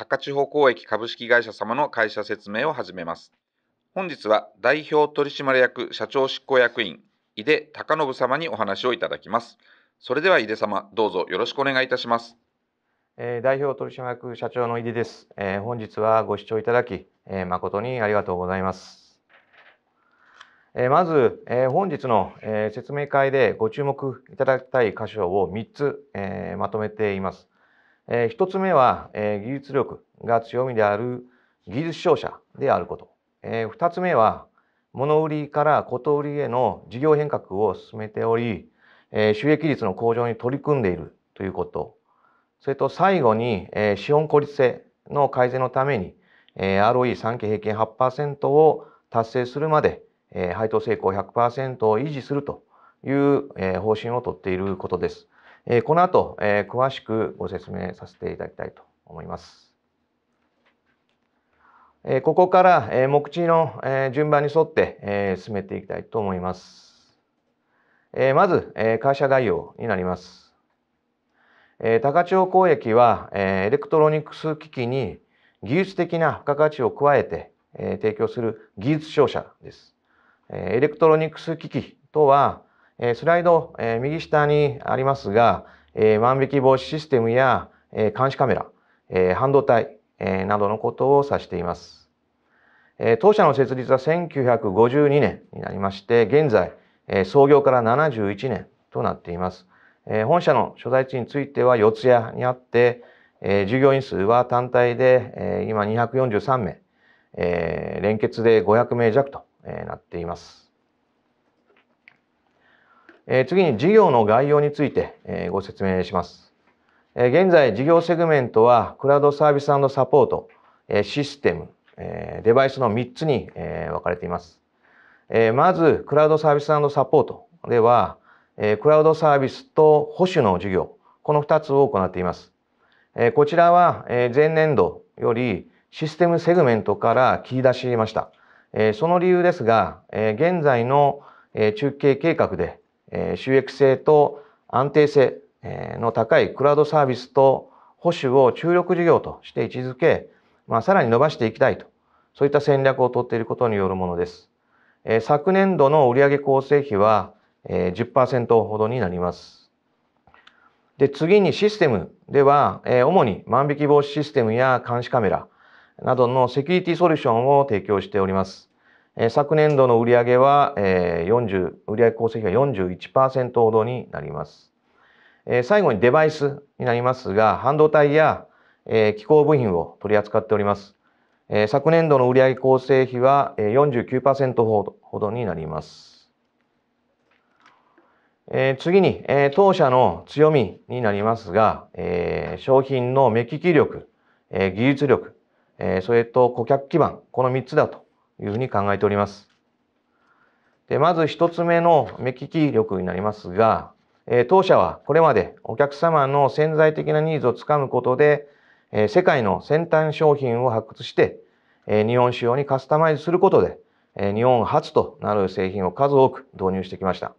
高千穂交易株式会社様の会社説明を始めます。本日は代表取締役社長執行役員、井出隆信様にお話をいただきます。それでは井出様、どうぞよろしくお願いいたします。えー、代表取締役社長の井出です。えー、本日はご視聴いただき、えー、誠にありがとうございます。えまず、え本日の、え説明会でご注目いただきたい箇所を3つ、えまとめています。えー、1つ目は、えー、技術力が強みである技術商社であること、えー、2つ目は物売りから事売りへの事業変革を進めており、えー、収益率の向上に取り組んでいるということそれと最後に、えー、資本効率性の改善のために、えー、ROE3 期平均8%を達成するまで、えー、配当成功100%を維持するという、えー、方針をとっていることです。えこの後、え詳しくご説明させていただきたいと思います。えここから、え目次の、え順番に沿って、え進めていきたいと思います。えまず、え会社概要になります。え高千穂公益は、えエレクトロニクス機器に技術的な付加価値を加えて、え提供する技術商社です。えエレクトロニクス機器とは、えスライド、え右下にありますが、え万引き防止システムや、え監視カメラ、え半導体、えなどのことを指しています。え当社の設立は1952年になりまして、現在、え創業から71年となっています。え本社の所在地については四谷にあって、え従業員数は単体で、え今243名、え連結で500名弱と、えなっています。え次に事業の概要について、えご説明します。え現在、事業セグメントは、クラウドサービスサポート、えシステム、えデバイスの3つに、え分かれています。えまず、クラウドサービスサポートでは、えクラウドサービスと保守の事業、この2つを行っています。えこちらは、え前年度よりシステムセグメントから切り出しました。えその理由ですが、え現在の中継計画でえ収益性と安定性の高いクラウドサービスと保守を注力事業として位置づけ、まあ、さらに伸ばしていきたいと、そういった戦略をとっていることによるものです。え昨年度の売上構成比は、え10%ほどになります。で次にシステムでは、え主に万引き防止システムや監視カメラなどのセキュリティソリューションを提供しております。え昨年度の売上は、え40、売上構成比が41%ほどになります。え最後にデバイスになりますが、半導体や、え機構部品を取り扱っております。え昨年度の売上構成比は、え49%ほどほどになります。え次に、え当社の強みになりますが、え商品の目利き力、え技術力、えそれと顧客基盤、この3つだというふうに考えております。でまず1つ目の目利き力になりますが、え当社はこれまでお客様の潜在的なニーズをつかむことで、え世界の先端商品を発掘して、え日本仕様にカスタマイズすることで、え日本初となる製品を数多く導入してきました。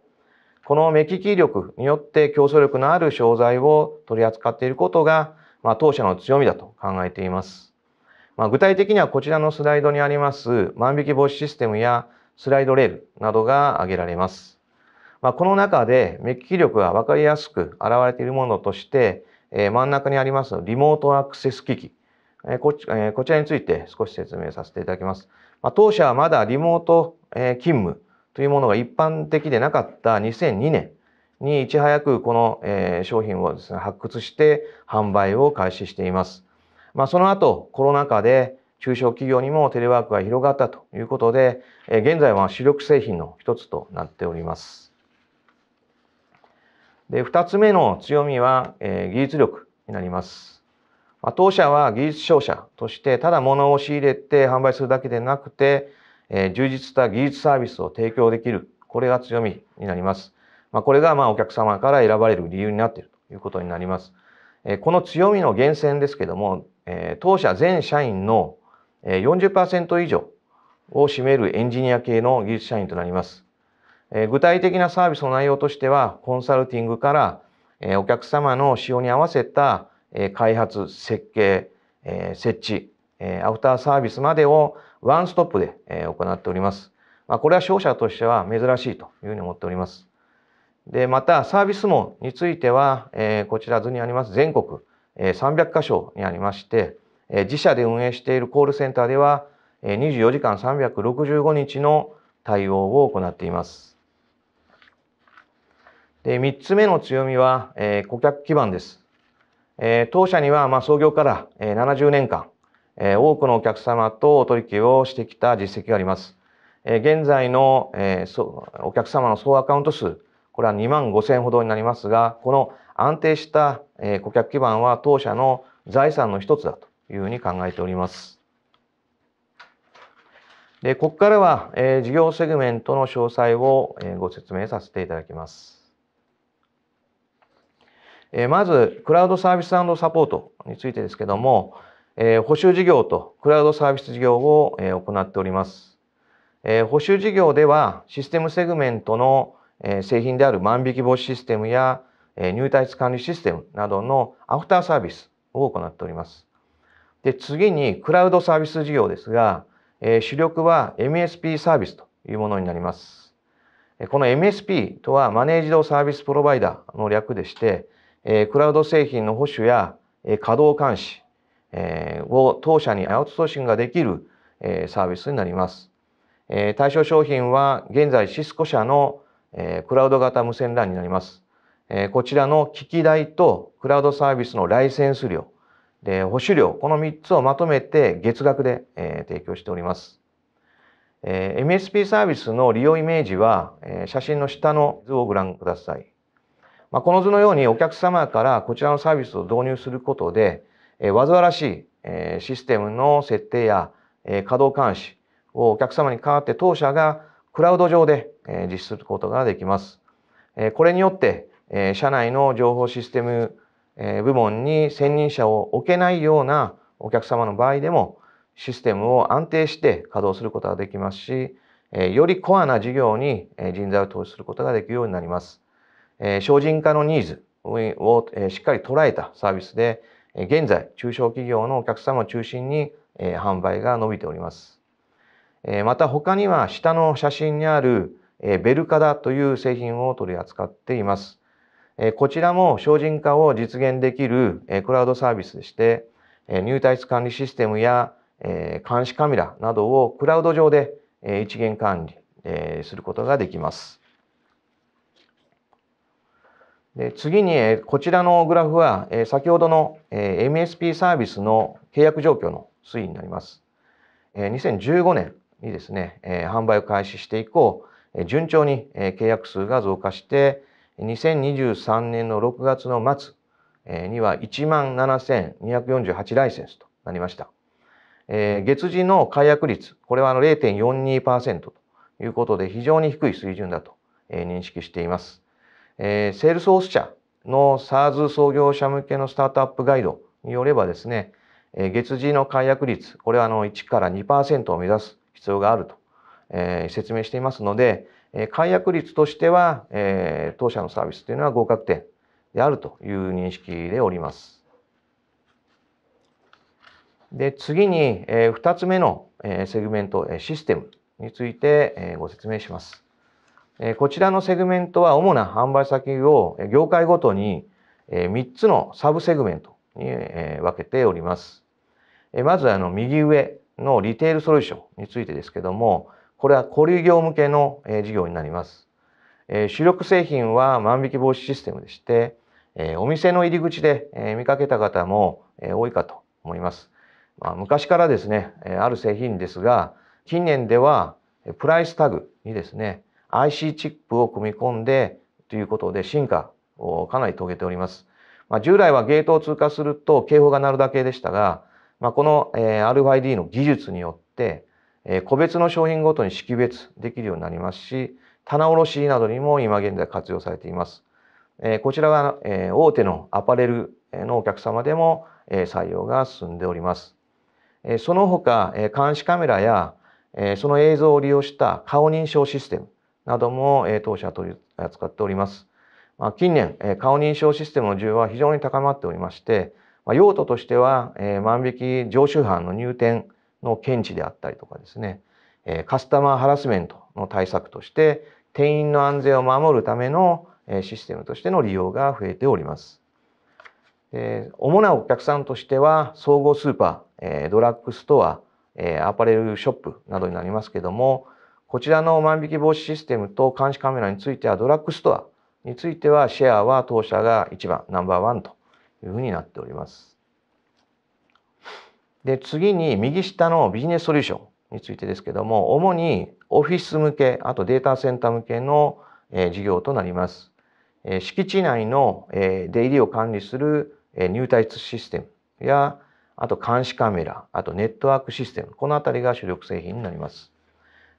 この目利き力によって競争力のある商材を取り扱っていることが、まあ、当社の強みだと考えています。まあ、具体的にはこちらのスライドにあります万引き防止システムやスライドレールなどが挙げられます。まあ、この中で目利き力が分かりやすく現れているものとして、えー、真ん中にありますリモートアクセス機器、えーこえー、こちらについて少し説明させていただきます。まあ、当社はまだリモート、えー、勤務というものが一般的でなかった2002年にいち早くこの、えー、商品をですね、発掘して販売を開始しています。まあ、その後、コロナ禍で中小企業にもテレワークが広がったということで、現在は主力製品の一つとなっております。で、二つ目の強みは、え技術力になります。まあ、当社は技術商社として、ただ物を仕入れて販売するだけでなくて、え充実した技術サービスを提供できる。これが強みになります。まあ、これがまあお客様から選ばれる理由になっているということになります。この強みの源泉ですけども、え当社全社員の40%以上を占めるエンジニア系の技術社員となります。え具体的なサービスの内容としては、コンサルティングから、えお客様の使用に合わせた、え開発、設計、え設置、えアフターサービスまでをワンストップで、え行っております。まあ、これは商社としては珍しいというふうに思っております。で、またサービス網については、えこちら図にあります全国300箇所にありまして自社で運営しているコールセンターでは24時間365日の対応を行っています。で3つ目の強みは、え顧客基盤です。え当社には、ま創業から、え70年間、え多くのお客様とお取引をしてきた実績があります。え現在の、えお客様の総アカウント数、これは2万5000ほどになりますが、この安定した顧客基盤は当社の財産の一つだというふうに考えております。でここからは、えー、事業セグメントの詳細を、えー、ご説明させていただきます。えー、まず、クラウドサービスサポートについてですけども、えー、補修事業とクラウドサービス事業を、えー、行っております。えー、補修事業ではシステムセグメントの、えー、製品である万引き防止システムや入退室管理システムなどのアフターサービスを行っております。で次にクラウドサービス事業ですが、え主力は MSP サービスというものになります。この MSP とはマネージドサービスプロバイダーの略でして、えクラウド製品の保守や、え稼働監視、えを当社にアウトソーシングができる、えサービスになります。え対象商品は現在シスコ社の、えクラウド型無線 LAN になります。えこちらの機器代とクラウドサービスのライセンス料、で保守料、この3つをまとめて月額で、え提供しております。え MSP サービスの利用イメージは、え写真の下の図をご覧ください。まこの図のようにお客様からこちらのサービスを導入することで、えわざわらしい、えシステムの設定や、え稼働監視をお客様に代わって当社がクラウド上で、え実施することができます。えこれによって、え社内の情報システム、え部門に専任者を置けないようなお客様の場合でもシステムを安定して稼働することができますし、えよりコアな事業に人材を投資することができるようになります。え精進化のニーズをしっかり捉えたサービスで現在中小企業のお客様を中心に販売が伸びております。また他には下の写真にあるベルカダという製品を取り扱っています。こちらも精進化を実現できるクラウドサービスでして、入退室管理システムや監視カメラなどをクラウド上で一元管理することができます。で次にこちらのグラフは先ほどの MSP サービスの契約状況の推移になります。2015年にですね販売を開始して以降順調に契約数が増加して2023年の6月の末には1万7248ライセンスとなりました。月次の解約率、これは0.42%ということで非常に低い水準だと認識しています。セールソース社の SARS 創業者向けのスタートアップガイドによればですね、月次の解約率、これは1から2%を目指す必要があると説明していますので、え解約率としては、えー、当社のサービスというのは合格点であるという認識でおります。で次に、えー、2つ目の、えー、セグメント、えー、システムについて、えー、ご説明します、えー。こちらのセグメントは主な販売先を業界ごとに、えー、3つのサブセグメントに、えー、分けております。えー、まずあの右上のリテールソリューションについてですけども、これは小売業向けの事業になります。主力製品は万引き防止システムでして、お店の入り口で見かけた方も多いかと思います。まあ、昔からですね、ある製品ですが、近年ではプライスタグにですね、IC チップを組み込んでということで進化をかなり遂げております。まあ、従来はゲートを通過すると警報が鳴るだけでしたが、まあ、この RFID の技術によってえ個別の商品ごとに識別できるようになりますし、棚卸しなどにも今現在活用されています。えこちらは、え大手のアパレルのお客様でも、え採用が進んでおります。えその他、え監視カメラや、えその映像を利用した顔認証システムなども、え当社取り扱っております。まあ、近年、え顔認証システムの需要は非常に高まっておりまして、まあ、用途としては、え万引き常習犯の入店、の検知であったりとかですね、えカスタマーハラスメントの対策として店員の安全を守るためのシステムとしての利用が増えております。主なお客さんとしては総合スーパー、ドラッグストア、アパレルショップなどになりますけどもこちらの万引き防止システムと監視カメラについてはドラッグストアについてはシェアは当社が一番ナンバーワンというふうになっております。で、次に右下のビジネスソリューションについてですけども、主にオフィス向け、あとデータセンター向けの、え事業となります。え敷地内の、え出入りを管理する、え入退システムや、あと監視カメラ、あとネットワークシステム、このあたりが主力製品になります。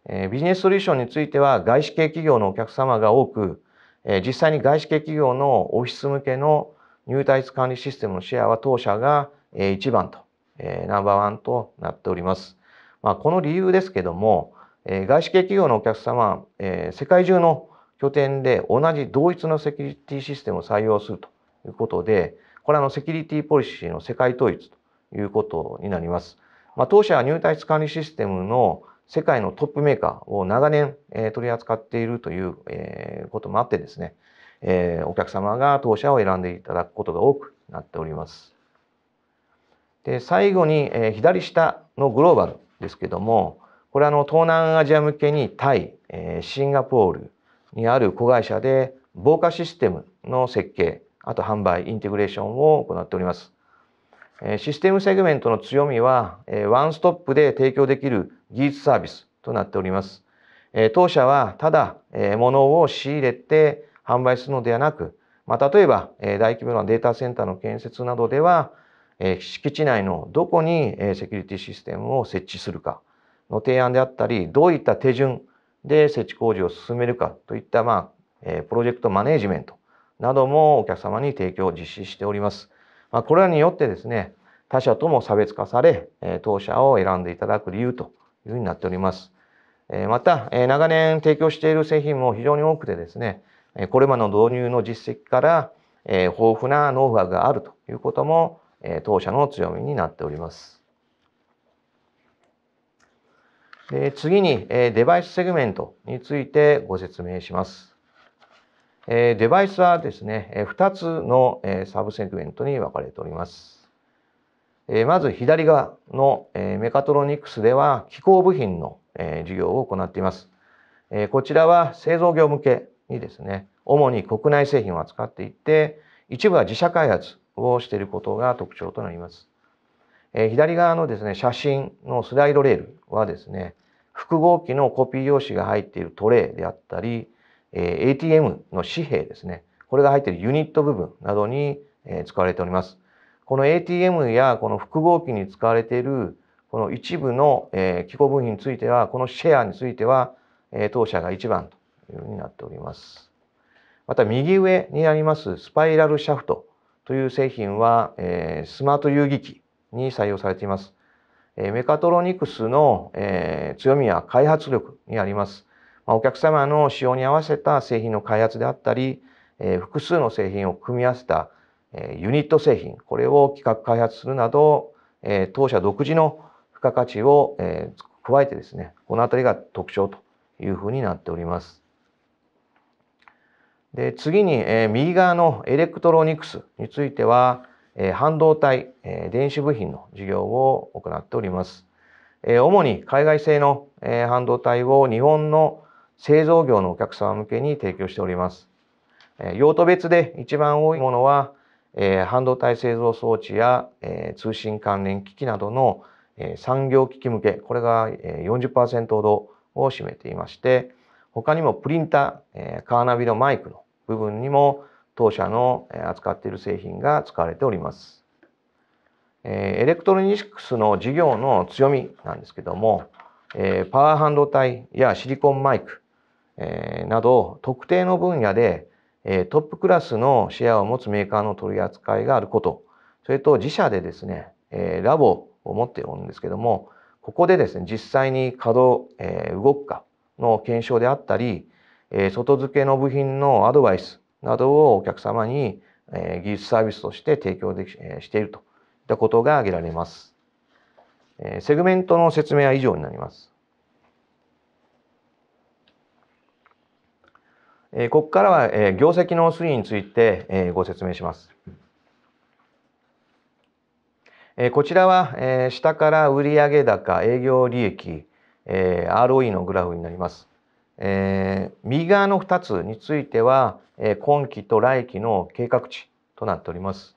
えビジネスソリューションについては、外資系企業のお客様が多く、え実際に外資系企業のオフィス向けの入退管理システムのシェアは当社が、え番とえー、ナンバーワンとなっております。まあ、この理由ですけども、えー、外資系企業のお客様、えー、世界中の拠点で同じ同一のセキュリティシステムを採用するということで、これはのセキュリティポリシーの世界統一ということになります。まあ、当社は入退室管理システムの世界のトップメーカーを長年、えー、取り扱っているという、えー、こともあってですね、えー、お客様が当社を選んでいただくことが多くなっております。で最後に、えー、左下のグローバルですけどもこれはの東南アジア向けにタイ、えー、シンガポールにある子会社で防火システムの設計あと販売インテグレーションを行っております。えー、システムセグメントの強みは、えー、ワンストップで提供できる技術サービスとなっております。えー、当社はただ、えー、物を仕入れて販売するのではなく、まあ、例えば、えー、大規模なデータセンターの建設などでは、え敷地内のどこに、えセキュリティシステムを設置するかの提案であったりどういった手順で設置工事を進めるかといった、まあえプロジェクトマネジメントなどもお客様に提供を実施しております。まあ、これらによってですね他社とも差別化され、え当社を選んでいただく理由というふうになっております。また長年提供している製品も非常に多くてですねこれまでの導入の実績から豊富なノウハウがあるということもえ当社の強みになっております。で次に、えデバイスセグメントについてご説明します。えデバイスはですね、え2つの、えサブセグメントに分かれております。えまず左側の、えメカトロニクスでは機構部品の、え事業を行っています。えこちらは製造業向けにですね、主に国内製品を扱っていて、一部は自社開発をしていることが特徴となります。えー、左側のですね、写真のスライドレールはですね、複合機のコピー用紙が入っているトレイであったり、えー、ATM の紙幣ですね、これが入っているユニット部分などに、え使われております。この ATM やこの複合機に使われているこの一部の、え機構部品については、このシェアについては、え当社が一番というふうになっております。また右上にありますスパイラルシャフトという製品は、えー、スマート遊戯機に採用されています。えメカトロニクスの、え強みは開発力にあります。まあ、お客様の使用に合わせた製品の開発であったり、え複数の製品を組み合わせた、えユニット製品、これを企画開発するなど、え当社独自の付加価値を、え加えてですね、このあたりが特徴というふうになっております。で次に、えー、右側のエレクトロニクスについては、えー、半導体、えー、電子部品の事業を行っております。えー、主に海外製の、えー、半導体を日本の製造業のお客様向けに提供しております。えー、用途別で一番多いものは、えー、半導体製造装置や、えー、通信関連機器などの、えー、産業機器向け、これが、えー、40%ほどを占めていまして、他にもプリンター、えカーナビのマイクの部分にも当社の扱っている製品が使われております。エレクトロニシクスの事業の強みなんですけども、パワー半導体やシリコンマイクなど特定の分野でトップクラスのシェアを持つメーカーの取り扱いがあること、それと自社でですね、ラボを持っておるんですけども、ここでですね、実際に稼働、動くかの検証であったり、え外付けの部品のアドバイスなどをお客様に、え技術サービスとして提供でき、えしているといったことが挙げられます、えセグメントの説明は以上になります。えここからは、え業績の推移について、えご説明します。えこちらは、え下から売上高、営業利益、え ROE のグラフになります。えー、右側の2つについては、えー、今期と来期の計画値となっております。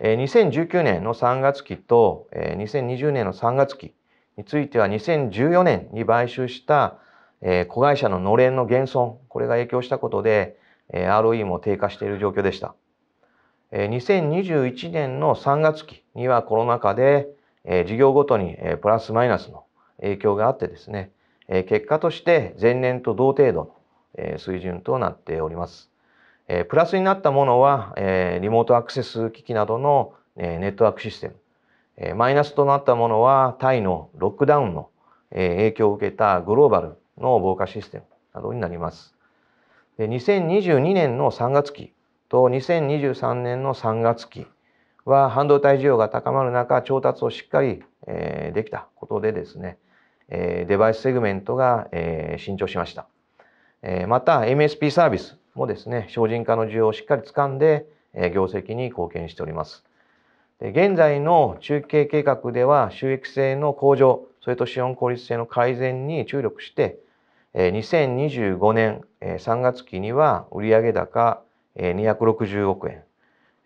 えー、2019年の3月期と、えー、2020年の3月期については2014年に買収した、えー、子会社ののれんの減損、これが影響したことで、えー、ROE も低下している状況でした。えー、2021年の3月期にはコロナ禍で、えー、事業ごとに、えー、プラスマイナスの影響があってですね、え結果として前年と同程度の水準となっております。プラスになったものは、リモートアクセス機器などのネットワークシステム、マイナスとなったものは、タイのロックダウンの影響を受けたグローバルの防火システムなどになります。2022年の3月期と2023年の3月期は、半導体需要が高まる中、調達をしっかりできたことでですね、えデバイスセグメントが、え伸長しました。えまた MSP サービスもですね、精進化の需要をしっかり掴んで、え業績に貢献しております。で現在の中継計画では収益性の向上、それと資本効率性の改善に注力して、2025年3月期には売上高260億円、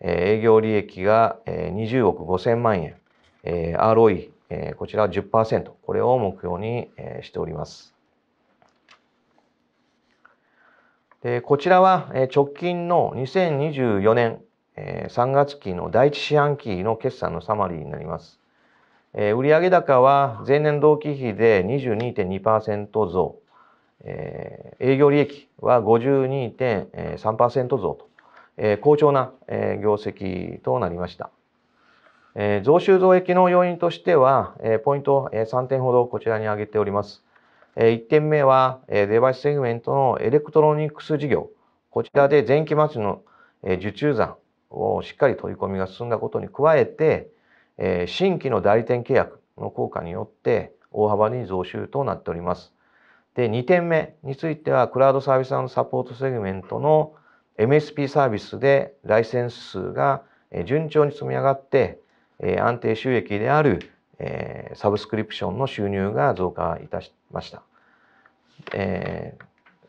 営業利益が20億5000万円、ROE えこちらは10%、これを目標に、えしております。でこちらは、え直近の2024年、えー、3月期の第一四半期の決算のサマリーになります。え売上高は前年同期比で22.2%増、え営業利益は52.3%増と、え好調な、え業績となりました。え増収増益の要因としては、えポイント、え3点ほどこちらに挙げております。え1点目は、えデバイスセグメントのエレクトロニクス事業。こちらで前期末の、え受注残をしっかり取り込みが進んだことに加えて、え新規の代理店契約の効果によって大幅に増収となっております。で、2点目については、クラウドサービスサポートセグメントの MSP サービスでライセンス数が順調に積み上がって、え安定収益である、えサブスクリプションの収入が増加いたしました。え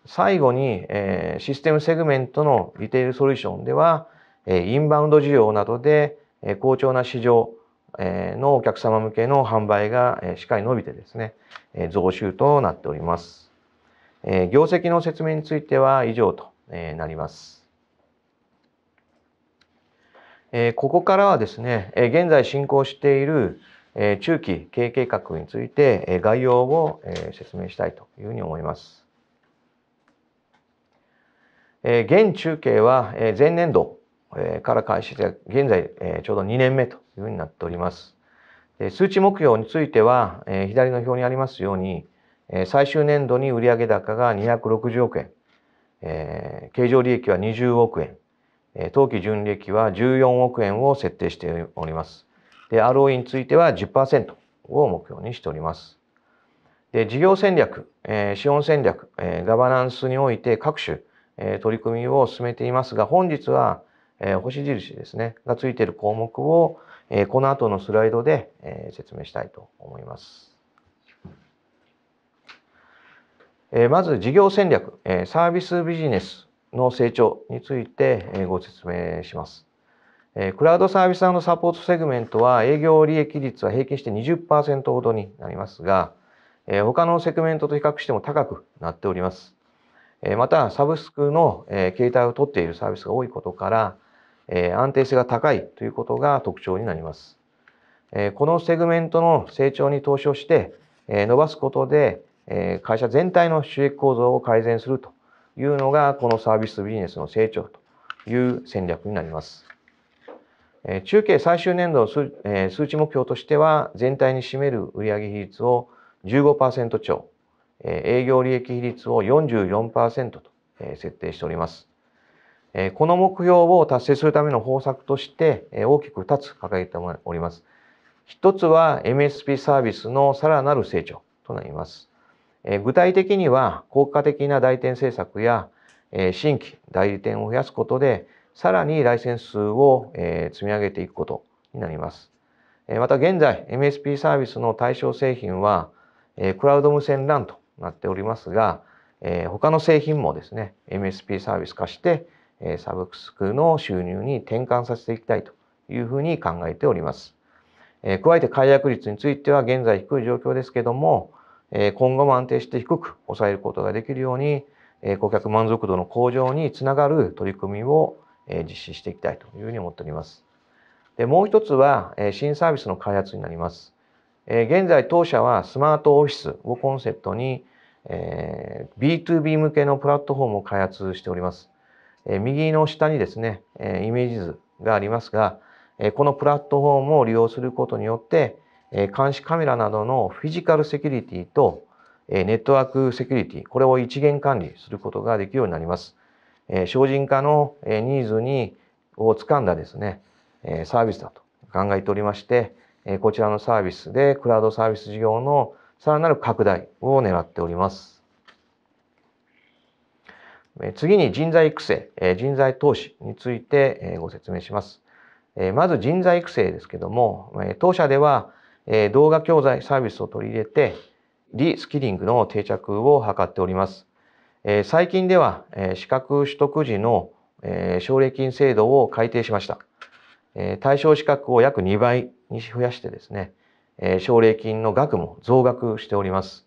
最後に、えシステムセグメントのリテールソリューションでは、えインバウンド需要などで、え好調な市場、えのお客様向けの販売が、えしっかり伸びてですね、え増収となっております。え業績の説明については以上と、えなります。えここからはですね、え現在進行している、え中期経営計画について、え概要を、え説明したいというふうに思います。え現中継は、え前年度、えから開始して現在、えちょうど2年目というふうになっております。数値目標については、え左の表にありますように、え最終年度に売上高が260億円、え経常利益は20億円、当期純利益は14億円を設定しております。で、ROE については10%を目標にしております。で、事業戦略、え資本戦略、えガバナンスにおいて各種、え取り組みを進めていますが、本日は、え星印ですね、がついている項目を、えこの後のスライドで、え説明したいと思います。えまず事業戦略、えサービスビジネスの成長についてご説明します。クラウドサービスのサポートセグメントは営業利益率は平均して20%ほどになりますが、他のセグメントと比較しても高くなっております。また、サブスクの携帯を取っているサービスが多いことから、安定性が高いということが特徴になります。このセグメントの成長に投資をして、伸ばすことで、会社全体の収益構造を改善するというのが、このサービスビジネスの成長という戦略になります。中継最終年度の数,、え数値目標としては、全体に占める売上比率を15%超、え営業利益比率を44%と、え設定しております。えこの目標を達成するための方策として、え大きく2つ掲げております。1つは MSP サービスのさらなる成長となります。え具体的には効果的な代理店政策や、え新規代理店を増やすことでさらにライセンス数を、え積み上げていくことになります。えまた現在 MSP サービスの対象製品は、えクラウド無線 LAN となっておりますが、え他の製品もですね MSP サービス化して、えサブスクの収入に転換させていきたいというふうに考えております。え加えて解約率については現在低い状況ですけども、今後も安定して低く抑えることができるように、顧客満足度の向上につながる取り組みを実施していきたいというふうに思っております。でもう一つは、新サービスの開発になります。現在当社はスマートオフィスをコンセプトに、え B2B 向けのプラットフォームを開発しております。え右の下にですね、えイメージ図がありますが、えこのプラットフォームを利用することによって、監視カメラなどのフィジカルセキュリティとネットワークセキュリティ、これを一元管理することができるようになります。精進化のニーズにをつかんだですね、サービスだと考えておりまして、こちらのサービスでクラウドサービス事業のさらなる拡大を狙っております。次に人材育成、人材投資についてご説明します。まず人材育成ですけども、当社ではえ動画教材サービスを取り入れて、リスキリングの定着を図っております。え最近では、え資格取得時の、え奨励金制度を改定しました。え対象資格を約2倍に増やしてですね、え奨励金の額も増額しております。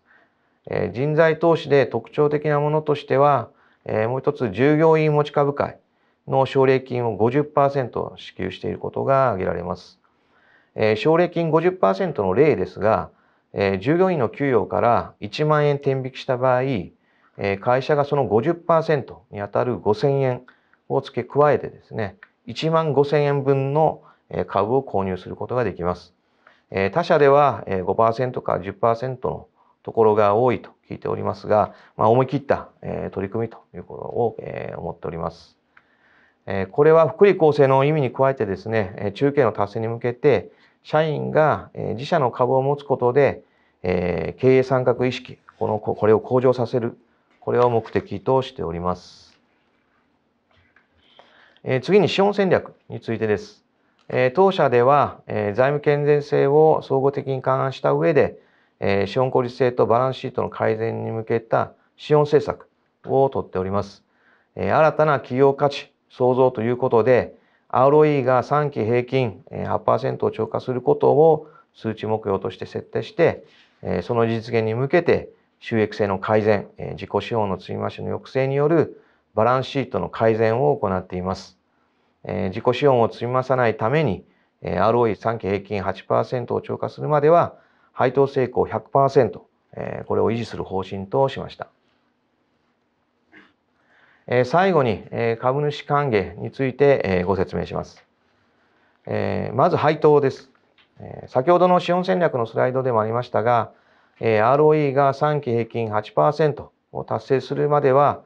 え人材投資で特徴的なものとしては、えもう一つ従業員持ち株会の奨励金を50%支給していることが挙げられます。え奨励金50%の例ですが、え従業員の給与から1万円転引きした場合、え会社がその50%にあたる5000円を付け加えてですね、1万5000円分の株を購入することができます。え他社では5%から10%のところが多いと聞いておりますが、まあ、思い切った、え取り組みということを、え思っております。えこれは福利厚生の意味に加えてですね、中継の達成に向けて、社員が自社の株を持つことで、えー、経営参画意識このこれを向上させるこれを目的としております、えー、次に資本戦略についてです、えー、当社では、えー、財務健全性を総合的に勘案した上で、えー、資本効率性とバランスシートの改善に向けた資本政策をとっております、えー、新たな企業価値創造ということで、ROE が3期平均8%を超過することを数値目標として設定して、その実現に向けて収益性の改善、自己資本の積み増しの抑制によるバランスシートの改善を行っています。自己資本を積み増さないために、ROE3 期平均8%を超過するまでは配当成功100%、これを維持する方針としました。え最後に、え株主歓迎について、えご説明します、えまず配当です、え先ほどの資本戦略のスライドでもありましたが、え ROE が3期平均8%を達成するまでは、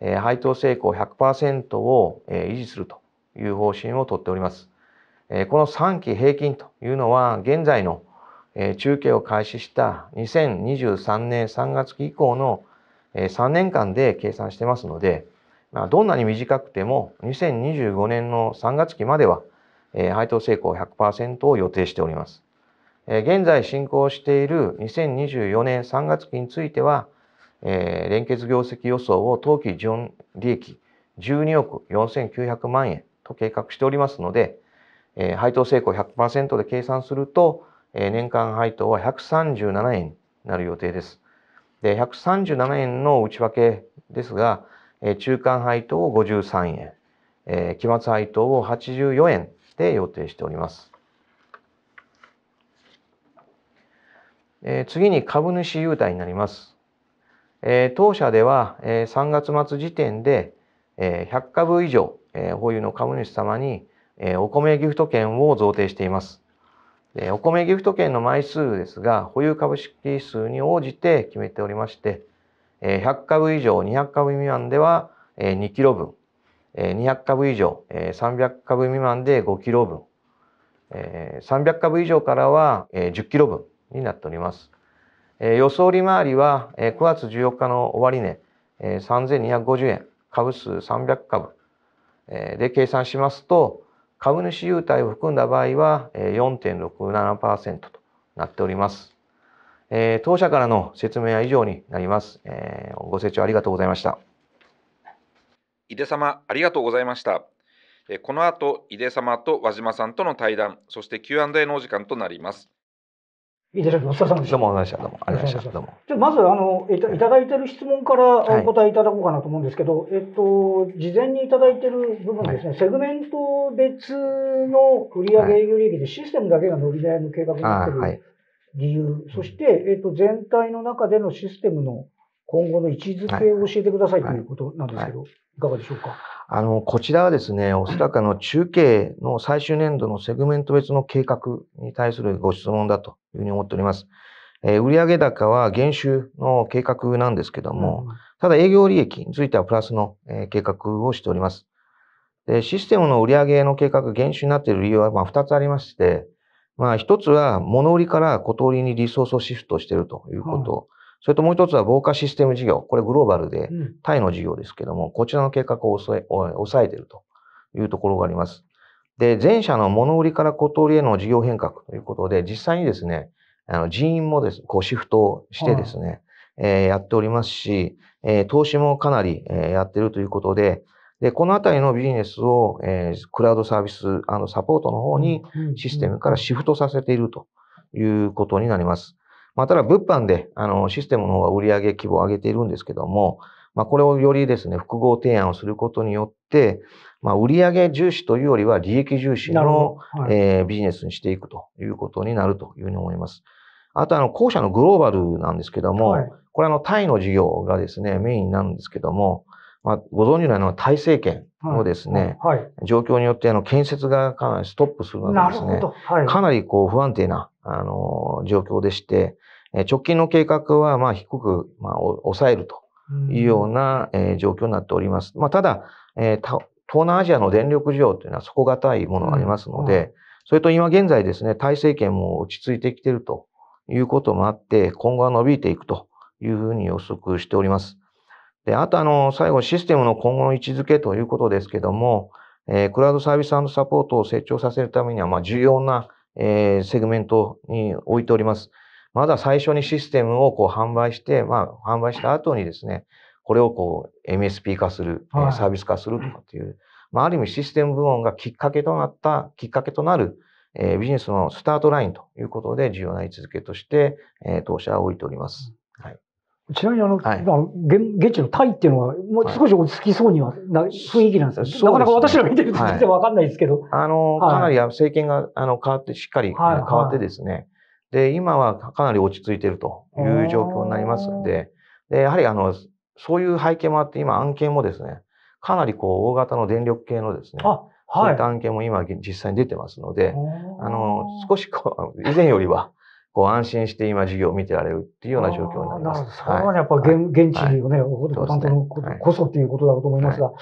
え配当成功100%を、え維持するという方針をとっております、えこの3期平均というのは現在の、え中継を開始した2023年3月期以降の、え3年間で計算してますので、どんなに短くても2025年の3月期までは配当成功100%を予定しております。現在進行している2024年3月期については、連結業績予想を当期純利益12億4900万円と計画しておりますので、配当成功100%で計算すると、年間配当は137円になる予定です。で、137円の内訳ですが、え中間配当を53円、え期末配当を84円で予定しております。え次に株主優待になります。え当社では、え3月末時点で、え100株以上、え保有の株主様に、えお米ギフト券を贈呈しています。お米ギフト券の枚数ですが、保有株式数に応じて決めておりまして、100株以上200株未満では2キロ分、200株以上300株未満で5キロ分、300株以上からは10キロ分になっております。予想利回りは9月14日の終値3250円、株数300株で計算しますと、株主優待を含んだ場合は4.67%となっております。えー、当社からの説明は以上になります、えー、ご清聴ありがとうございました。井出様、ありがとうございました。この後、井出様と和島さんとの対談、そして Q&A のお時間となります。井出様、お疲れ様でした。どうも、お疲れ様でした。どうも、ありがとうございました。じゃまず、あの、いただいてる質問からお答えいただこうかなと思うんですけど、はい、えっと、事前にいただいてる部分ですね、はい、セグメント別の売上営業利益でシステムだけが伸び悩む計画になってる。はい理由、そして、えっと、全体の中でのシステムの今後の位置づけを教えてください、ということなんですけど、い、かがでしょうか。あの、こちらはですね、おそらくの中継の最終年度のセグメント別の計画に対するご質問だというふうに思っております。えー、売上高は減収の計画なんですけども、ただ営業利益についてはプラスの、えー、計画をしております。で、システムの売上の計画減収になっている理由は、まあ、二つありまして、まあ、一つは物売りから小通りにリソースをシフトしているということ、はい、それともう一つは防火システム事業、これグローバルで、タイの事業ですけども、こちらの計画を抑え抑えているというところがあります。で、前者の物売りから小通りへの事業変革ということで、実際にですね、あの人員もです、こうシフトしてですね、はい、えー、やっておりますし、えー、投資もかなり、えー、やってるということで、で、このあたりのビジネスを、えー、クラウドサービスサポートの方にシステムからシフトさせているということになります。まあ、ただ、物販で、あの、システムの方は売上規模を上げているんですけども、まあ、これをよりですね、複合提案をすることによって、まあ、売上重視というよりは利益重視の、はい、えー、ビジネスにしていくということになるというふうに思います。あと、あの、後者のグローバルなんですけども、はい、これあの、タイの事業がですね、メインなんですけども、まあ、ご存知のような体制権のですね、はいはい、状況によってあの建設がかなりストップするのでですね、はい、かなりこう不安定なあの状況でして、え直近の計画はまあ低く、まあ、抑えるというような、え状況になっております。まあ、ただ、え東南アジアの電力需要というのは底堅いものがありますので、それと今現在ですね、体制権も落ち着いてきているということもあって、今後は伸びていくというふうに予測しております。で、あとあの、最後システムの今後の位置づけということですけども、えー、クラウドサービスサポートを成長させるためには、まあ、重要な、えー、セグメントに置いております。まだ最初にシステムをこう販売して、まあ、販売した後にですね、これをこう MSP 化する、はい、サービス化するとかっていう、まあ、ある意味システム部門がきっかけとなった、きっかけとなる、えー、ビジネスのスタートラインということで、重要な位置づけとして、えー、当社は置いております。はいちなみにあの、はい、あの現地のタイっていうのは、もう少し落ち着きそうにはな、雰囲気なんですよ。すね、なかなか私ら見てると全然わかんないですけど。はい、あの、かなり政権があの変わって、しっかり変わってですね、で、今はかなり落ち着いているという状況になりますんで、で、やはりあの、そういう背景もあって、今案件もですね、かなりこう、大型の電力系のですね、はい、そういった案件も今実際に出てますので、あの、少しこう、以前よりはこう安心して今授業を見てられるっていうような状況になります。それはやっぱ現,、現地をね、ご担当のこそっていうことだろうと思いますが、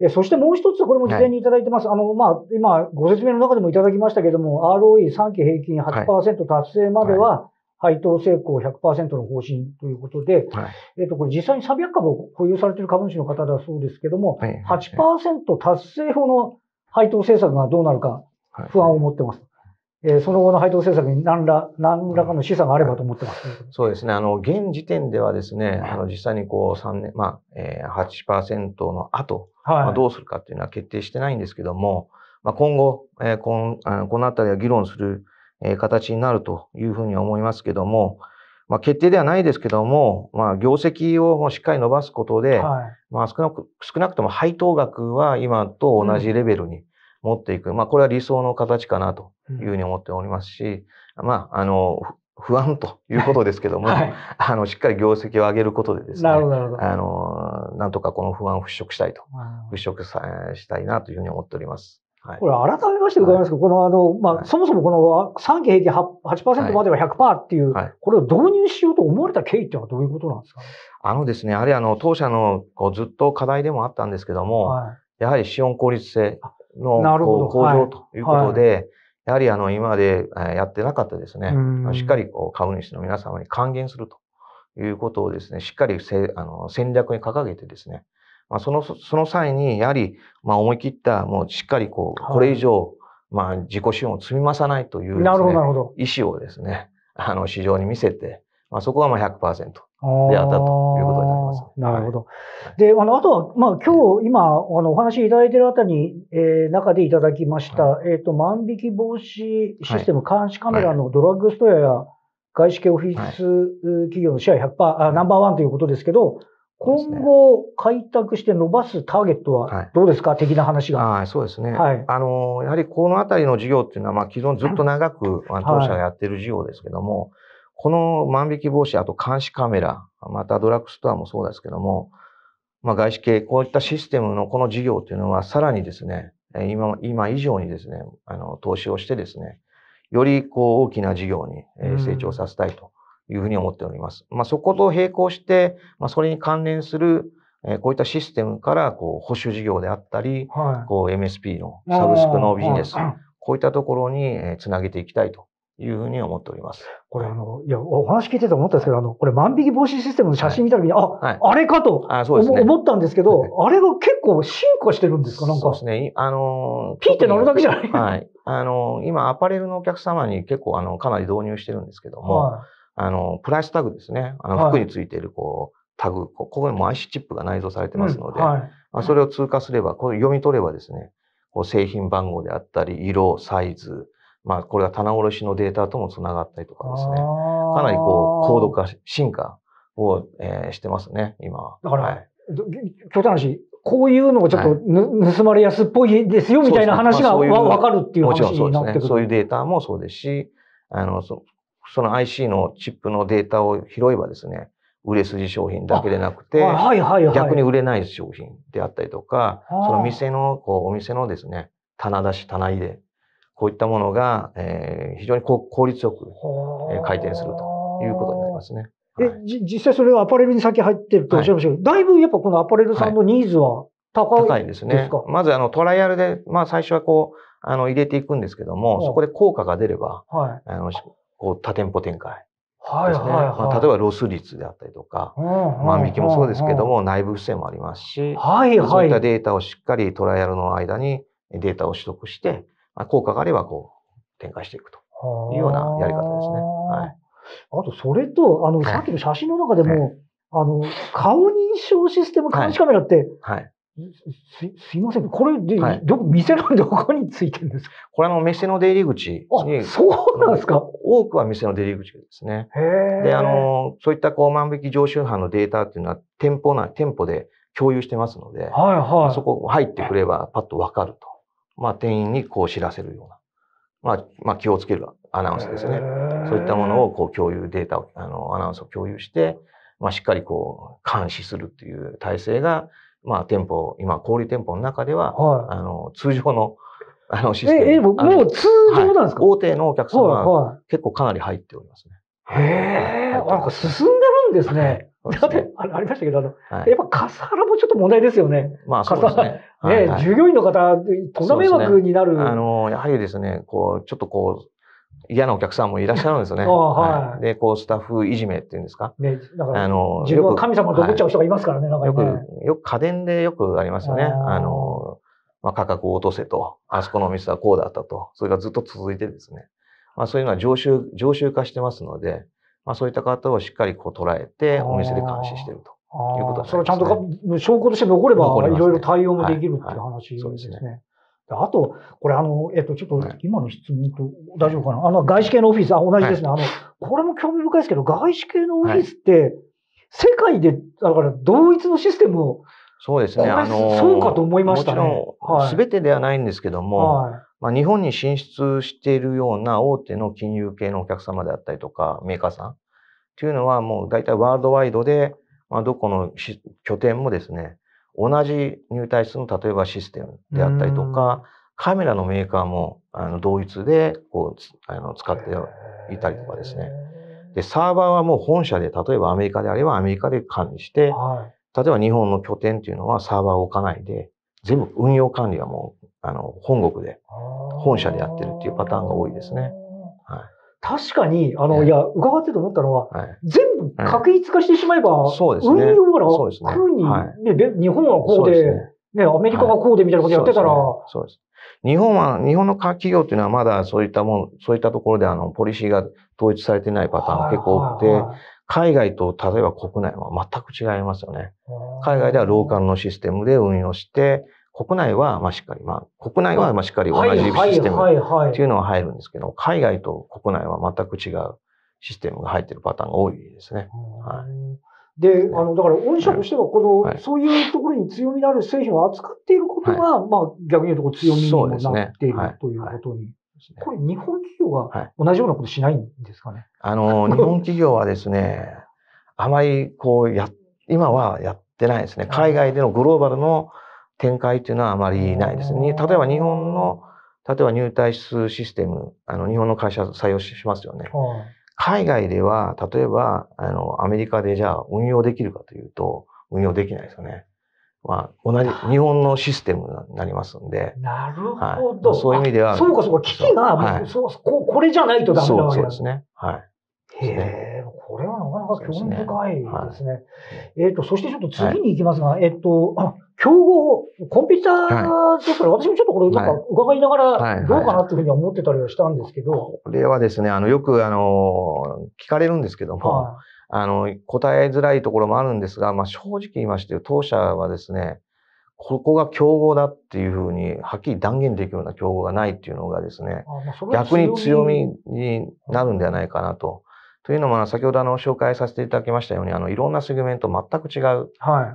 えそしてもう一つ、これも事前にいただいてます。はい、あの、まあ、今、ご説明の中でもいただきましたけれども、ROE3 期平均8%達成までは、配当成功100%の方針ということで、はい、えっと、これ実際に300株を保有されている株主の方だそうですけども、8%達成法の配当政策がどうなるか不安を持ってます。えー、その後の配当政策に何ら、何らかの示唆があればと思ってます。そうですね。あの、現時点ではですね、あの、実際にこう、3年、まあ、えー、8%の後、はい、まあ、どうするかっていうのは決定してないんですけども、まあ、今後、えー、こんあのこのあたりは議論する、えー、形になるというふうに思いますけども、まあ、決定ではないですけども、まあ、業績をもしっかり伸ばすことで、はい、まあ、少なく、少なくとも配当額は今と同じレベルに、うん持っていく。まあ、これは理想の形かなというふうに思っておりますし、うん、まあ、あの、不安ということですけども、はい、あの、しっかり業績を上げることでですね、なるほどあの、なんとかこの不安を払拭したいと、払拭さしたいなというふうに思っております。はい、これ改めまして伺いますけど、はい、このあの、まあ、はい、そもそもこの3期平均 8%, までは100%っていう、これを導入しようと思われた経緯っていうのはどういうことなんですか、ね、あのですね、あれあの、当社のこうずっと課題でもあったんですけども、やはり資本効率性。の向上ということで、はいはい、やはりあの今までやってなかったですね、しっかりこう株主の皆様に還元するということをですね、しっかりせあの戦略に掲げてですね、まあ、そのその際にやはり、まあ、思い切ったもうしっかりこう、これ以上、まあ、自己資本を積み増さないという、ね、意思をですね、あの市場に見せて、まあ、そこはまあ100%。であったということになります。なるほど。で、あの、あとは、まあ、今日、今、あの、お話しいただいているあたり、えー、中でいただきました、はい、えっ、ー、と、万引き防止システム、監視カメラのドラッグストアや、外資系オフィス企業のシェア100%、はい、あナンバーワンということですけど、今後開拓して伸ばすターゲットはどうですか、はい、的な話が。はい、そうですね。はい、あの、やはりこのあたりの事業っていうのは、まあ、既存ずっと長く、まあ、当社がやってる事業ですけども、この万引き防止、あと監視カメラ、またドラッグストアもそうですけども、まあ、外資系、こういったシステムのこの事業というのは、さらにですね、今今以上にですね、あの投資をしてですね、よりこう大きな事業に成長させたいというふうに思っております。うん、まあ、そこと並行して、まあ、それに関連するこういったシステムからこう保守事業であったり、はい、こう MSP のサブスクのビジネス、こういったところにつなげていきたいというふうに思っております。これ、あの、いや、お話聞いてて思ったんですけど、あの、これ万引き防止システムの写真見た時に、はい、あ、はい、あれかと思ったんですけど、あれが結構進化してるんですか、なんか。そうですね。あのー、ピーってなるだけじゃないはい。あのー、今、アパレルのお客様に結構、あの、かなり導入してるんですけども、はい、あの、プライスタグですね。あの、服についてる、こう、タグ、ここにも IC チップが内蔵されてますので、うんはい、まあ、それを通過すれば、これ読み取ればですね、こう製品番号であったり、色、サイズ、まあ、これは棚卸しのデータともつながったりとかですね、かなりこう、高度化、進化を、えー、してますね、今。だから、はい、極端な話、こういうのがちょっとはい、盗まれやすっぽいですよみたいな話がわ、ねまあ、かるっていう話になってくる。もちろんそうですね。そういうデータもそうですし、あの、そその IC のチップのデータを拾えばですね、売れ筋商品だけでなくて、はいはいはい、逆に売れない商品であったりとか、その店の、こう、お店のですね、棚出し、棚入れこういったものが、えー、非常に効率よく、えー、回転するということになりますね。え、はい、実際それがアパレルに先入ってるとおっしゃいましたけど、はい、だいぶやっぱこのアパレルさんのニーズは高い,、はい、高いですね。まずあのトライアルで、まあ最初はこう、あの入れていくんですけども、そこで効果が出れば、はい、あのこう多店舗展開。はいはいはいまあ、例えばロス率であったりとか、うんまあ、引きもそうですけども、内部不正もありますし、はいはい、そういったデータをしっかりトライアルの間にデータを取得して、効果があれば、こう、展開していくというようなやり方ですね。はい。あと、それと、あの、さっきの写真の中でも、はい、あの、顔認証システム監視カメラって、はい、はすすいません、これで、はい、ど店のどこについてるんですかこれあの、店の出入り口あ、そうなんですか多くは店の出入り口ですね。で、あの、そういったこう万引き常習犯のデータっていうのは店舗な、店舗で共有してますので、はいはい、そこ入ってくればパッとわかると。まあ、店員にこう知らせるような、まあ、まあ、気をつけるアナウンスですね。そういったものをこう共有、データを、あの、アナウンスを共有して、まあ、しっかりこう、監視するっていう体制が、まあ、店舗、今、小売店舗の中では、はい、あの、通常の、あの、システム。え、もう通常なんですか、はい、大手のお客様は、結構かなり入っておりますね。へえ、なんか進んですね。だって、ありましたけど、あの、はい、やっぱ笠原もちょっと問題ですよね。まあ、そうですね。はい、従業員の方、とんだ迷惑になる、ね、あの、やはりですね、こう、ちょっとこう、嫌なお客さんもいらっしゃるんですよね。はい、で、こう、スタッフいじめっていうんですか。ね、だから、あの、自分は神様と思っちゃう人がいますからね、はい、なんか、ね、よく、よく家電でよくありますよね。あの、まあ、価格を落とせと、あそこのお店はこうだったと、それがずっと続いてですね。まあ、そういうのは常習、常習化してますので、まあ、そういった方をしっかりこう捉えて、お店で監視してると。いうこと、ね、それちゃんと証拠として残れば、いろいろ対応もできるっていう話ですね。はいはいあと、これあの、えっと、ちょっと今の質問と大丈夫かな、あの、外資系のオフィス、あ、同じですね、はい、あの、これも興味深いですけど、外資系のオフィスって、世界で、だから同一のシステムを、そうですね、あの、そうかと思いましたね。もちろん、すべてではないんですけども、はい、まあ、日本に進出しているような大手の金融系のお客様であったりとか、メーカーさんっていうのはもう大体ワールドワイドで、まあ、どこの拠点もですね、同じ入退室の例えばシステムであったりとか、カメラのメーカーもあの同一でこうあの使っていたりとかですね。で、サーバーはもう本社で、例えばアメリカであればアメリカで管理して、はい、例えば日本の拠点っていうのはサーバーを置かないで、全部運用管理はもあの、本国で、本社でやってるっていうパターンが多いですね。はい。確かに、あの、いや、伺ってて思ったのは、はい、全部確一化してしまえば、そうですね。運用が楽に、ねね、日本はこうで、ね、アメリカがこうでみたいなことやってたら、そうです。日本は、日本の企業っていうのはまだそういったもん、そういったところであの、ポリシーが統一されてないパターンが結構多くて、海外と例えば国内は全く違いますよね。海外ではローカルのシステムで運用して、国内はまあしっかり、まあ、国内はまあしっかり同じシステムっていうのは入るんですけど、海外と国内は全く違うシステムが入ってるパターンが多いですね。はい、で、あの、だから、御社としては、この、はい、そういうところに強みのある製品を扱っていることが、はい、まあ、逆に言うと強みにもなっている、ね、ということに。これ、日本企業は同じようなことしないんですかね、あの、日本企業はですね、あまり、こう、や、今はやってないですね。海外でのグローバルの、展開というのはあまりないですね。例えば日本の、例えば入退数システム、あの日本の会社採用しますよね。海外では、例えば、あの、アメリカでじゃあ運用できるかというと、運用できないですよね。まあ、同じ、日本のシステムになりますんで。なるほど。はい、そういう意味では。そうか、そうか、機器が、はい、そうここれじゃないとダメなわけですね。はい。へえ、これはなかなか興味深いですね。すねはい、えっ、ー、と、そしてちょっと次に行きますが、えっ、ー、と、あ、競合、コンピューターですから、はい、私もちょっとこれ、なんか伺いながら、どうかなというふうに思ってたりはしたんですけど。はいはいはい、これはですね、あの、よく、あの、聞かれるんですけども、はい、あの、答えづらいところもあるんですが、まあ、正直言いまして、当社はですね、ここが競合だっていうふうに、はっきり断言できるような競合がないっていうのがですね、逆に強みになるんではないかなと。というのも、先ほどあの紹介させていただきましたように、あのいろんなセグメント、全く違う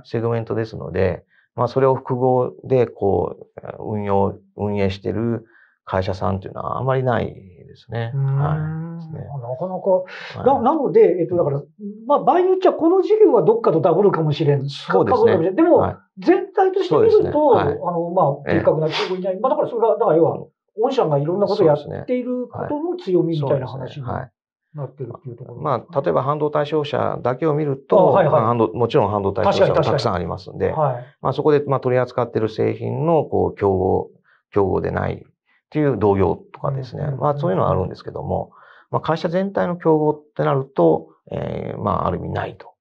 セグメントですので、はいまあ、それを複合で、こう、運用、運営してる会社さんっていうのはあまりないですね。はい。ね、なかなか。な、なので、えっと、だから、まあ、場合によっちゃこの事業はどっかとダブるかもしれん。そうですね。もでも、全体として見ると、あの、まあ、明確な企業いない。まあ、だからそれが、だから要は、御社がいろんなことをやっていることの強みみたいな話にななってるっていうところ、まあ、例えば半導体商社だけを見ると、はいはい、半導もちろん半導体商社がたくさんありますんで、はい、まあ、そこでまあ取り扱ってる製品のこう競合、競合でないっていう同業とかですね、うんうんうん、まあ、そういうのはあるんですけども、まあ、会社全体の競合ってなると、えー、まあ、ある意味ないと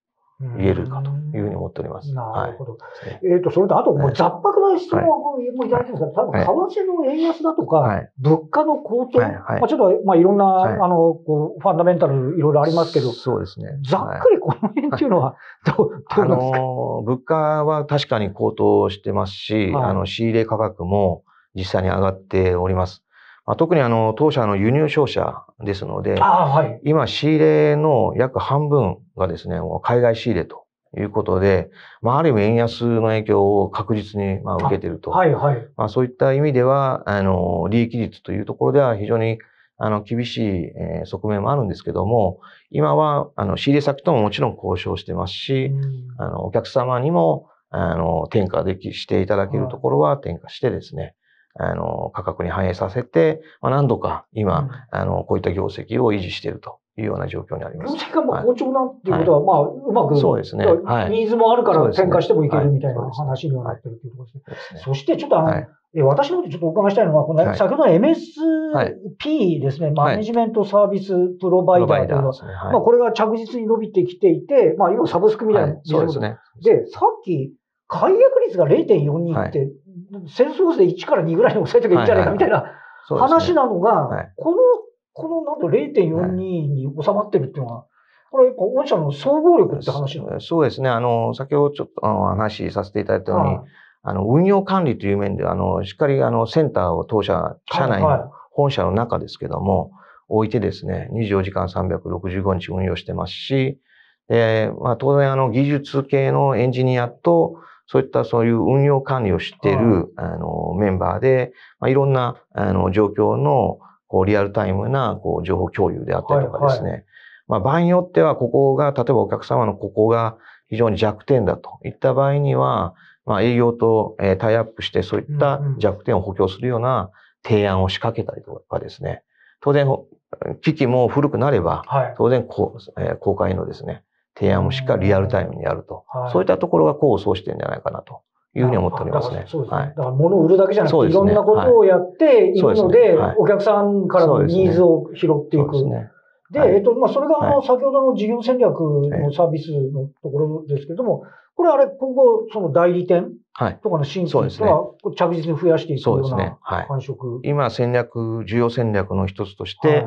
言えるかというふうに思っております。なるほど。えっ、と、それと、あと、もう雑白な質問もいただいてですが、多分、為替の円安だとか、物価の高騰、まあ、ちょっと、まあ、いろんな、あの、こう、ファンダメンタル、いろいろありますけど、そうですね。ざっくりこの辺っていうのは、どう、どうですかあの、物価は確かに高騰してますし、あの、仕入れ価格も実際に上がっております。まあ、特にあの、当社の輸入商社ですので、はい、今仕入れの約半分がですね、海外仕入れということで、まあ、ある意味円安の影響を確実にまあ受けていると。はいはい。まあ、そういった意味では、あの、利益率というところでは非常にあの、厳しい、えー、側面もあるんですけども、今は、あの、仕入れ先とももちろん交渉してますし、あの、お客様にも、あの、転嫁でき、していただけるところは転嫁してですね、あの、価格に反映させて、まあ、何度か今、うん、あの、こういった業績を維持していると。いうような状況にあります。業績がまあ好調なんていうことは、はい、まあ、うまく、そうですね。はい、ニーズもあるから転開してもいけるみたいな話にはなってるということですね。はい、そすそしてちょっとあの、はい私の方でちょっとお伺いしたいのは、この先ほどの MSP ですね、マネジメントサービスプロバイダーというのは、まあ、これが着実に伸びてきていて、まあ、今サブスクみたいな、そうですね。で、さっき、解約率が0.42って、戦争で1から2ぐらいに抑えとけばいいんじゃないかみたいな話なのが、この、このなんと0.42に収まってるっていうのは、これ、やっぱ御社の総合力って話なのそうですね。あの、先ほどちょっとあの話させていただいたように、あの、運用管理という面で、あの、しっかりあの、センターを当社、社内の本社の中ですけども、い置いてですね、24時間365日運用してますし、で、まあ当然あの技術系のエンジニアと、そういったそういう運用管理を知っている、あのメンバーで、まあ、いろんなあの状況のこうリアルタイムなこう情報共有であったりとかですね、はいはい、まあ、場合によっては、ここが、例えばお客様のここが非常に弱点だといった場合には、まあ、営業と、えー、タイアップして、そういった弱点を補強するような提案を仕掛けたりとかですね、当然、機器も古くなれば、当然こう、えー、公開のですね、提案をしっかりリアルタイムにやると。はい、そういったところが功を奏してるんじゃないかなと。いうふうに思っておりますね。そうですね。はい、だから物を売るだけじゃなくて、いろんなことをやっていくので、お客さんからのニーズを拾っていく。で、えっと、まあ、それが、あの、先ほどの事業戦略のサービスのところですけども、これあれ、今後、その代理店とかの新規は、着実に増やしていくような感触、はいねはい、今、戦略、重要戦略の一つとして、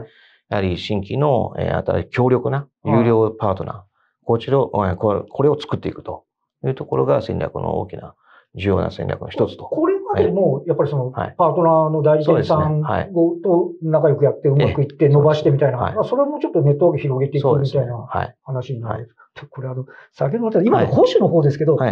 やはり新規の、えー、新しい強力な有料パートナー、こちらを、これを作っていくというところが戦略の大きな、重要な戦略の一つと。これまでも、やっぱりその、パートナーの代理店さんと仲良くやって、うまくいって伸ばしてみたいな、それもちょっとネットワーク広げていくみたいな話になる。これあの、先ほど今の保守の方ですけど、300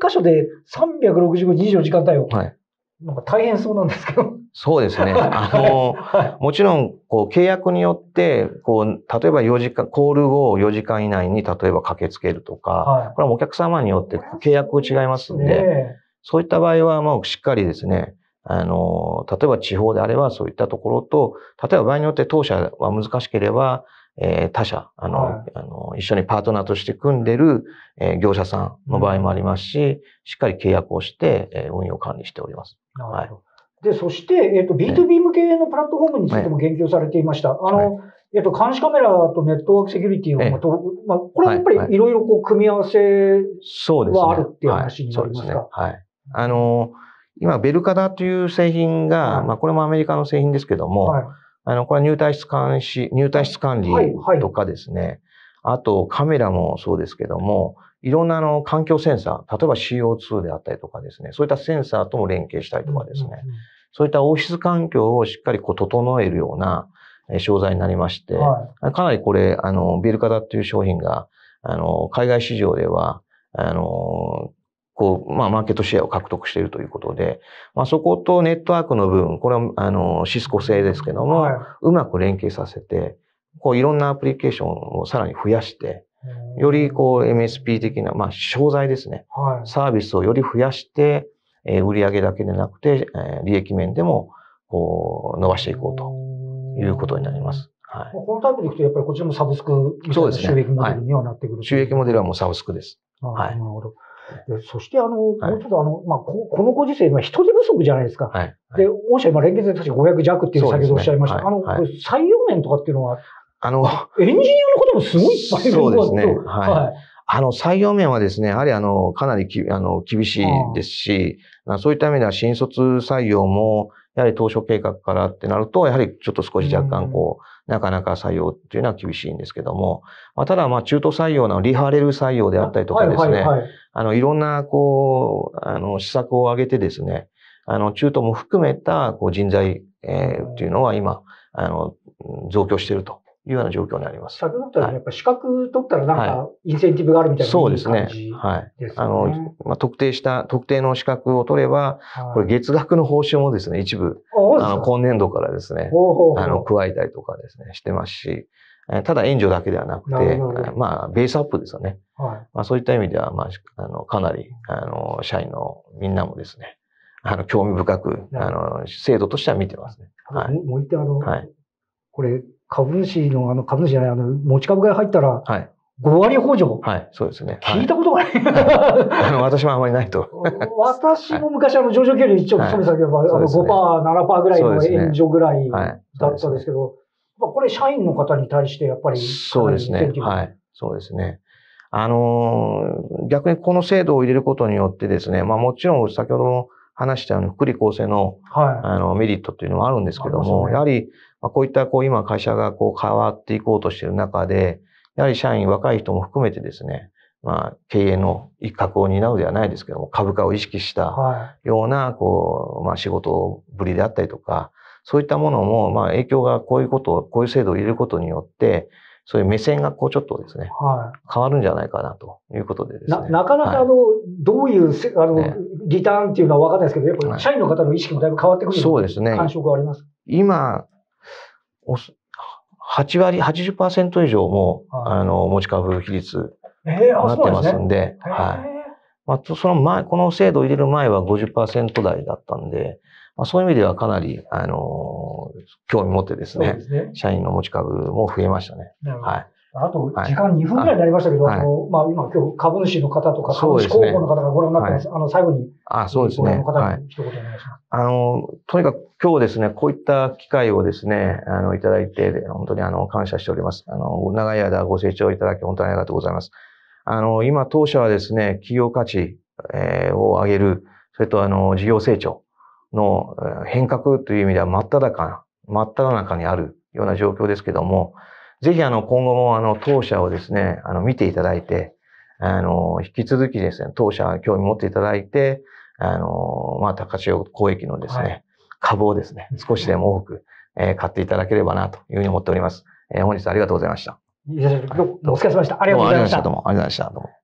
箇所で365、24時間対応。はいなんか大変そうなんですけど。そうですね。あの、もちろん、こう、契約によって、こう、例えば4時間、コールを4時間以内に、例えば駆けつけるとか、はい、これはお客様によって契約違いますんで、ね、そういった場合は、まあ、しっかりですね、あの、例えば地方であれば、そういったところと、例えば場合によって当社は難しければ、えー、他社、あの、はい、あの、一緒にパートナーとして組んでる、えー、業者さんの場合もありますし、しっかり契約をして、えー、運用管理しております。はい。で、そして、えっ、ー、と、B2B 向けのプラットフォームについても言及されていました。あの、えっと、監視カメラとネットワークセキュリティを、ええ、まあ、これはやっぱりいろいろこう、組み合わせはあるっていう話になりますか、はい、ですねはい、あの今、ベルカダという製品が、はい、まあ、これもアメリカの製品ですけども、あの、これは入退室監視、入退室管理とかですね、はいはい、あとカメラもそうですけども、いろんなあの環境センサー、例えば CO2 であったりとかですね、そういったセンサーとも連携したりとかですね、うんうん、そういったオフィス環境をしっかりこう整えるような商材になりまして、はい、かなりこれ、あの、ビル型だっていう商品が、あの、海外市場では、あの、こう、まあ、マーケットシェアを獲得しているということで、まあ、そことネットワークの部分、これは、あの、シスコ製ですけども、はい、うまく連携させて、こう、いろんなアプリケーションをさらに増やして、より、こう、MSP 的な、まあ、商材ですね。はい、サービスをより増やして、えー、売上だけでなくて、えー、利益面でも、こう、伸ばしていこうということになります。はい、このタイプでいくと、やっぱりこちらもサブスクそうですね。収益モデルにはなってくる、ね、収益モデルはもうサブスクです。はい。なるほど。そして、あの、もうちょっとあの、まあこ、このご時世、は人手不足じゃないですか。はい。で、御社今連結で確か500弱っていう先ほどおっしゃいました。ね、あの、採用面とかっていうのは、あの、エンジニアの方もすごいいっぱいいるですね。はい。あの、採用面はですね、やはりあの、かなりきあの厳しいですし、そういった意味では新卒採用も、やはり当初計画からってなると、やはりちょっと少し若干こう、なかなか採用っていうのは厳しいんですけども、まあ、ただまあ中途採用のリハーレル採用であったりとかですね、あの、いろんな、こう、あの、施策を挙げてですね、あの、中東も含めた、こう、人材、えー、っていうのは今、あの、増強しているというような状況になります。先ほど言ったやっぱ資格取ったらなんか、インセンティブがあるみたいな、ねはい、そうですね。はい。あの、まあ、特定した、特定の資格を取れば、これ月額の報酬もですね、一部、あの、今年度からですね、あの、加えたりとかですね、してますし、ただ援助だけではなくて、まあ、ベースアップですよね。はい、まあ、そういった意味では、まあ、あのかなりあの社員のみんなもですね、あの興味深く、あの制度としては見てますね。はい、もう一点、あの、はい、これ、株主の、あの株主じゃない、あの持ち株が入ったら、はい5割補助はい、そうですね。聞いたことがない。あの、私もあまりないと。私も昔、あの、上場経理一応勤めてたけど、あの、5%、7%ぐらいの援助ぐらいだったんですけど、これ社員の方に対してやっぱり。そうですね。はい。そうですね。あのー、逆にこの制度を入れることによってですね、まあもちろん先ほども話したように福利厚生の,、はい、あのメリットっていうのはあるんですけども、ね、やはり、まあ、こういったこう今会社がこう変わっていこうとしている中で、やはり社員、若い人も含めてですね、まあ、経営の一角を担うではないですけども、株価を意識したような、こう、まあ、仕事ぶりであったりとか、そういったものも、まあ、影響がこういうことを、こういう制度を入れることによって、そういう目線がこうちょっとですね、はい、変わるんじゃないかなということでですね。ななかなかあの、はい、どういうせあの、ね、リターンっていうのは分かんないですけど、やっぱり社員の方の意識もだいぶ変わってくる、はい、そうですね。感触があります。今、おす8割、80%以上も、はい、あの、持ち株比率、なってますんで、えー、で、ね、はい。まあ、その前、この制度を入れる前は50%台だったんで、まあ、そういう意味ではかなり、あの、興味持ってですね、すね社員の持ち株も増えましたね。はい。あと、時間2分くらいになりましたけど、はい、あのまあ、今、今日、株主の方とか、株主候補の方がご覧になってます。すねはい、あの、最後に、あそうですね。の方に一言お願いします、はい、あの、とにかく今日ですね、こういった機会をですね、あの、いただいて、本当にあの、感謝しております。あの、長い間ご清聴いただき、本当にありがとうございます。あの、今、当社はですね、企業価値、えを上げる、それと、あの、事業成長、の変革という意味では真っ只中、真っ只中にあるような状況ですけども、ぜひあの今後もあの当社をですね、あの見ていただいて、あの、引き続きですね、当社興味持っていただいて、あの、まあ、高潮公益のですね、はい、株をですね、少しでも多く、え買っていただければなというふうに思っております。え本日はありがとうございました。いや、お疲れ様でした。ありがとうございました。どうもありがとうございました。どうも。